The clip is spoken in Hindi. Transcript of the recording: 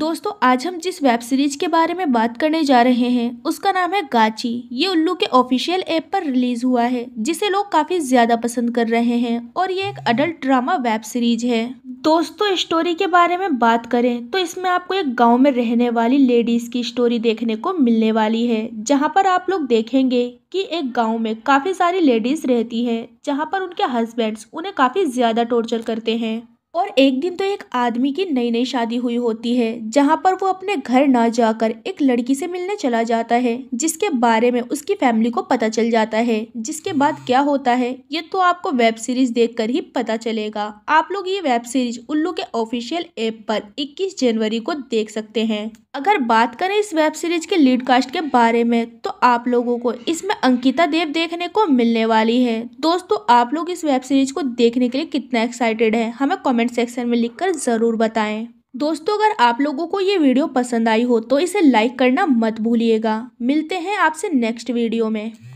दोस्तों आज हम जिस वेब सीरीज के बारे में बात करने जा रहे हैं उसका नाम है गाची ये उल्लू के ऑफिशियल ऐप पर रिलीज हुआ है जिसे लोग काफी ज्यादा पसंद कर रहे हैं और ये एक अडल्ट ड्रामा वेब सीरीज है दोस्तों स्टोरी के बारे में बात करें तो इसमें आपको एक गांव में रहने वाली लेडीज की स्टोरी देखने को मिलने वाली है जहाँ पर आप लोग देखेंगे कि एक गांव में काफ़ी सारी लेडीज़ रहती हैं जहां पर उनके हस्बैंड्स उन्हें काफ़ी ज़्यादा टॉर्चर करते हैं और एक दिन तो एक आदमी की नई नई शादी हुई होती है जहाँ पर वो अपने घर ना जाकर एक लड़की से मिलने चला जाता है जिसके बारे में उसकी फैमिली को पता चल जाता है जिसके बाद क्या होता है ये तो आपको वेब सीरीज देखकर ही पता चलेगा आप लोग ये वेब सीरीज उल्लू के ऑफिशियल ऐप पर 21 जनवरी को देख सकते हैं अगर बात करें इस वेब सीरीज के लीड कास्ट के बारे में तो आप लोगों को इसमें अंकिता देव देखने को मिलने वाली है दोस्तों आप लोग इस वेब सीरीज को देखने के लिए कितना एक्साइटेड है हमें कमेंट सेक्शन में लिखकर ज़रूर बताएं दोस्तों अगर आप लोगों को ये वीडियो पसंद आई हो तो इसे लाइक करना मत भूलिएगा मिलते हैं आपसे नेक्स्ट वीडियो में